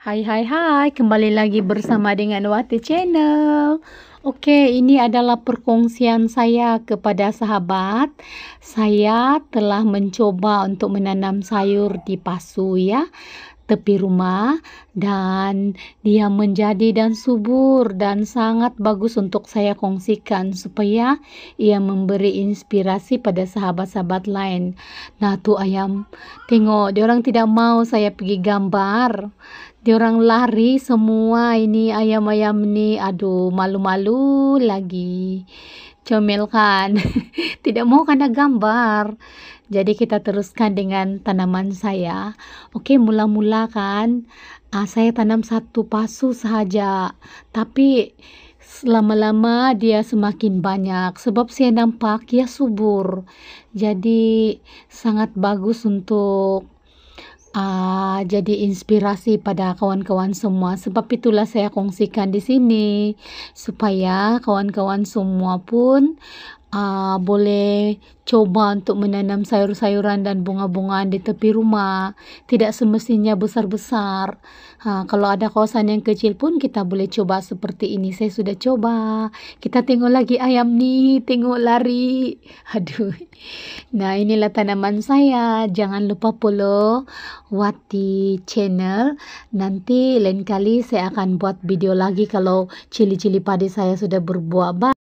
Hai hai hai, kembali lagi bersama dengan Wati Channel. Oke, ini adalah perkongsian saya kepada sahabat. Saya telah mencoba untuk menanam sayur di pasu ya, tepi rumah dan dia menjadi dan subur dan sangat bagus untuk saya kongsikan supaya ia memberi inspirasi pada sahabat-sahabat lain. Nah, tuh ayam, tengok dia orang tidak mau saya pergi gambar dia orang lari semua ini ayam-ayam ni aduh malu-malu lagi comel kan tidak mau karena gambar jadi kita teruskan dengan tanaman saya oke mula-mula kan uh, saya tanam satu pasu saja tapi lama-lama dia semakin banyak sebab saya nampak ya subur jadi sangat bagus untuk uh, jadi inspirasi pada kawan-kawan semua. Sebab itulah saya kongsikan di sini supaya kawan-kawan semua pun uh, boleh coba untuk menanam sayur-sayuran dan bunga-bungaan di tepi rumah. Tidak semestinya besar-besar. Uh, kalau ada kawasan yang kecil pun kita boleh coba seperti ini. Saya sudah coba. Kita tengok lagi ayam nih, tengok lari. Aduh. Nah, inilah tanaman saya. Jangan lupa follow Wati channel. Nanti lain kali saya akan buat video lagi kalau cili-cili padi saya sudah berbuah.